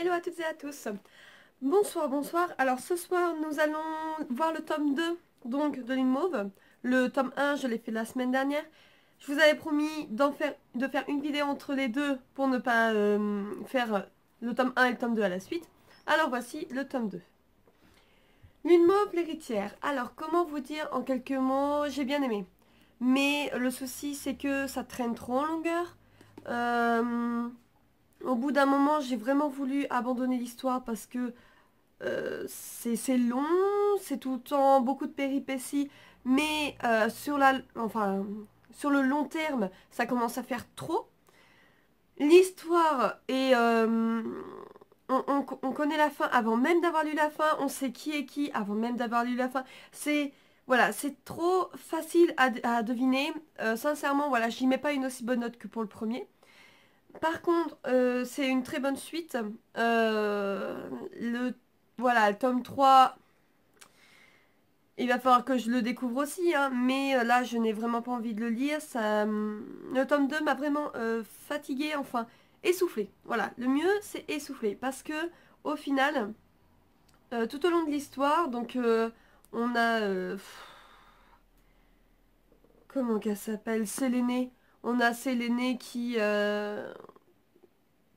Hello à toutes et à tous Bonsoir, bonsoir. Alors ce soir, nous allons voir le tome 2, donc de Lune mauve. Le tome 1, je l'ai fait la semaine dernière. Je vous avais promis faire, de faire une vidéo entre les deux pour ne pas euh, faire le tome 1 et le tome 2 à la suite. Alors voici le tome 2. L'une mauve, l'héritière. Alors comment vous dire en quelques mots J'ai bien aimé. Mais le souci, c'est que ça traîne trop en longueur. Euh, au bout d'un moment, j'ai vraiment voulu abandonner l'histoire parce que euh, c'est long, c'est tout le temps beaucoup de péripéties, mais euh, sur, la, enfin, sur le long terme, ça commence à faire trop. L'histoire est... Euh, on, connaît la fin avant même d'avoir lu la fin, on sait qui est qui avant même d'avoir lu la fin. C'est... Voilà, c'est trop facile à, deviner. sincèrement, voilà, j'y mets pas une aussi bonne note que pour le premier. Par contre, euh, c'est une très bonne suite. Euh, le, voilà, le tome 3, il va falloir que je le découvre aussi, hein, mais euh, là, je n'ai vraiment pas envie de le lire. Ça, mm, le tome 2 m'a vraiment fatiguée, fatigué, enfin, essoufflé. Voilà, le mieux, c'est essoufflé, parce que, au final, tout au long de l'histoire, donc, on a... comment qu'elle s'appelle Sélénée on a Célénée qui, euh,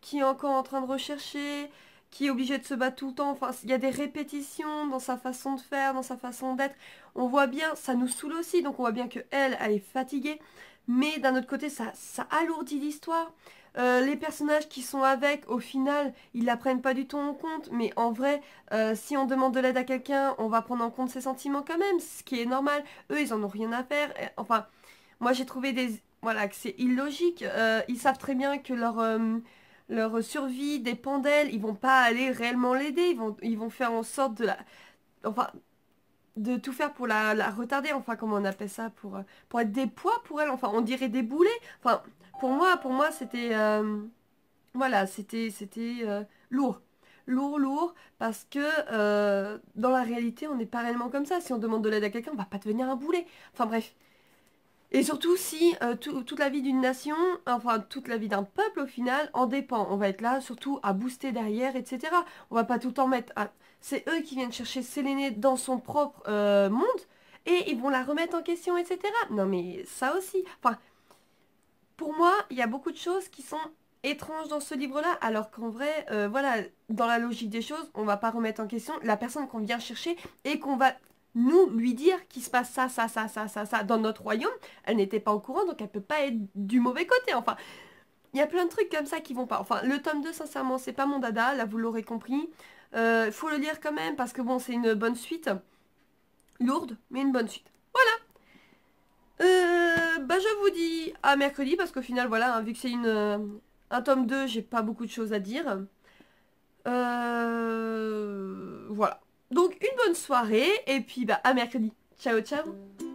qui est encore en train de rechercher, qui est obligée de se battre tout le temps. Enfin, il y a des répétitions dans sa façon de faire, dans sa façon d'être. On voit bien, ça nous saoule aussi, donc on voit bien que elle, est fatiguée. Mais d'un autre côté, ça, ça alourdit l'histoire. Euh, les personnages qui sont avec, au final, ils la prennent pas du tout en compte. Mais en vrai, euh, si on demande de l'aide à quelqu'un, on va prendre en compte ses sentiments quand même, ce qui est normal. Eux, ils en ont rien à faire. Enfin, moi j'ai trouvé des, voilà, que c'est illogique. Euh, ils savent très bien que leur, euh, leur survie dépend d'elle. Ils vont pas aller réellement l'aider. Ils vont, ils vont faire en sorte de la... Enfin, de tout faire pour la, retarder. Enfin, comment on appelle ça pour, euh, pour être des poids pour elle. Enfin, on dirait des boulets. Enfin, pour moi, pour moi c'était... voilà, c'était c'était lourd. Lourd, lourd, parce que dans la réalité, on n'est pas réellement comme ça. Si on demande de l'aide à quelqu'un, on va pas devenir un boulet. Enfin bref, et surtout si euh, toute la vie d'une nation, enfin toute la vie d'un peuple au final, en dépend. On va être là surtout à booster derrière, etc. On va pas tout le temps mettre à... Ah, c'est eux qui viennent chercher Sélénée dans son propre euh, monde et ils vont la remettre en question, etc. Non mais ça aussi. Enfin, pour moi, il y a beaucoup de choses qui sont étranges dans ce livre-là, alors qu'en vrai, euh, voilà, dans la logique des choses, on va pas remettre en question la personne qu'on vient chercher et qu'on va nous lui dire qu'il se passe ça, ça, ça, ça, ça, ça dans notre royaume. Elle n'était pas au courant, donc elle peut pas être du mauvais côté. Enfin, il y a plein de trucs comme ça qui vont pas. Enfin, le tome 2, sincèrement, c'est pas mon dada, là vous l'aurez compris. Euh, faut le lire quand même, parce que bon, c'est une bonne suite. Lourde, mais une bonne suite. Voilà euh, bah je vous dis à mercredi parce qu'au final voilà hein, vu que c'est une euh, un tome 2 j'ai pas beaucoup de choses à dire euh, voilà donc une bonne soirée et puis bah à mercredi. Ciao ciao